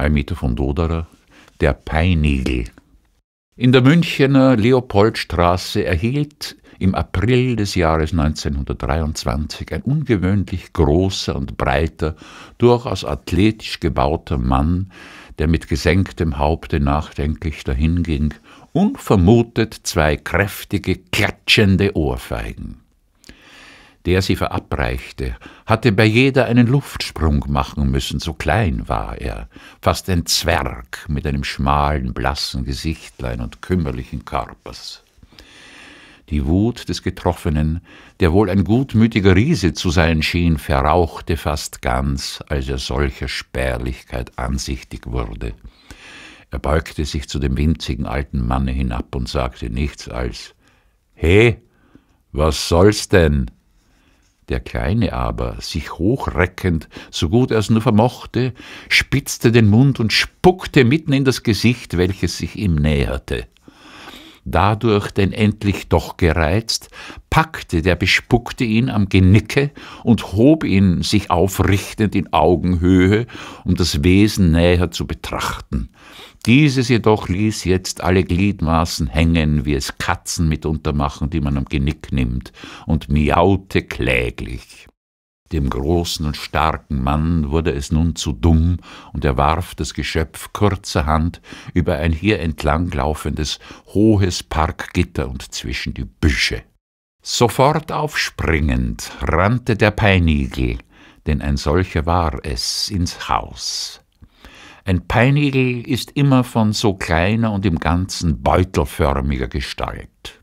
Almete von Doderer, der Peinigel. In der Münchener Leopoldstraße erhielt im April des Jahres 1923 ein ungewöhnlich großer und breiter, durchaus athletisch gebauter Mann, der mit gesenktem Haupte nachdenklich dahinging, unvermutet zwei kräftige, klatschende Ohrfeigen der sie verabreichte, hatte bei jeder einen Luftsprung machen müssen, so klein war er, fast ein Zwerg mit einem schmalen, blassen Gesichtlein und kümmerlichen Körpers. Die Wut des Getroffenen, der wohl ein gutmütiger Riese zu sein schien, verrauchte fast ganz, als er solcher Spärlichkeit ansichtig wurde. Er beugte sich zu dem winzigen alten Manne hinab und sagte nichts als »He, was soll's denn?« der Kleine aber, sich hochreckend, so gut er es nur vermochte, spitzte den Mund und spuckte mitten in das Gesicht, welches sich ihm näherte dadurch denn endlich doch gereizt, packte der Bespuckte ihn am Genicke und hob ihn sich aufrichtend in Augenhöhe, um das Wesen näher zu betrachten. Dieses jedoch ließ jetzt alle Gliedmaßen hängen, wie es Katzen mitunter machen, die man am Genick nimmt, und miaute kläglich. Dem großen und starken Mann wurde es nun zu dumm, und er warf das Geschöpf kurzerhand über ein hier entlang laufendes, hohes Parkgitter und zwischen die Büsche. Sofort aufspringend rannte der Peinigel, denn ein solcher war es, ins Haus. Ein Peinigel ist immer von so kleiner und im Ganzen beutelförmiger Gestalt.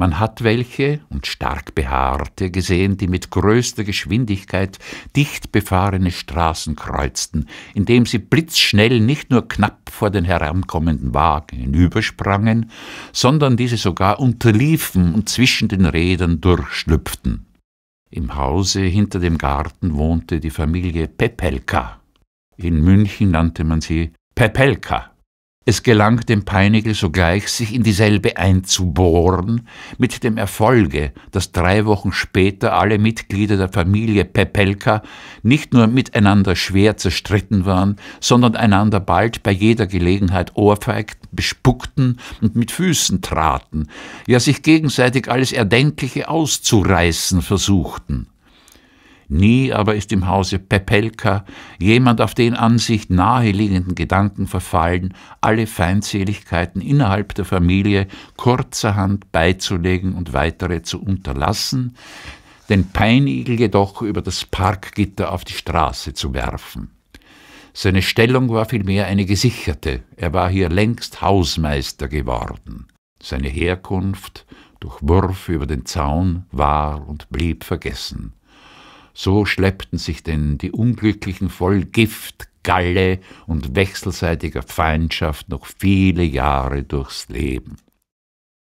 Man hat welche und stark behaarte gesehen, die mit größter Geschwindigkeit dicht befahrene Straßen kreuzten, indem sie blitzschnell nicht nur knapp vor den herankommenden Wagen hinübersprangen, sondern diese sogar unterliefen und zwischen den Rädern durchschlüpften. Im Hause hinter dem Garten wohnte die Familie Pepelka. In München nannte man sie Pepelka. Es gelang dem Peinigl sogleich, sich in dieselbe einzubohren, mit dem Erfolge, dass drei Wochen später alle Mitglieder der Familie Pepelka nicht nur miteinander schwer zerstritten waren, sondern einander bald bei jeder Gelegenheit ohrfeigten, bespuckten und mit Füßen traten, ja sich gegenseitig alles Erdenkliche auszureißen versuchten. Nie aber ist im Hause Pepelka jemand auf den Ansicht naheliegenden Gedanken verfallen, alle Feindseligkeiten innerhalb der Familie kurzerhand beizulegen und weitere zu unterlassen, den Peinigel jedoch über das Parkgitter auf die Straße zu werfen. Seine Stellung war vielmehr eine gesicherte, er war hier längst Hausmeister geworden. Seine Herkunft durch Wurf über den Zaun war und blieb vergessen. So schleppten sich denn die Unglücklichen voll Gift, Galle und wechselseitiger Feindschaft noch viele Jahre durchs Leben.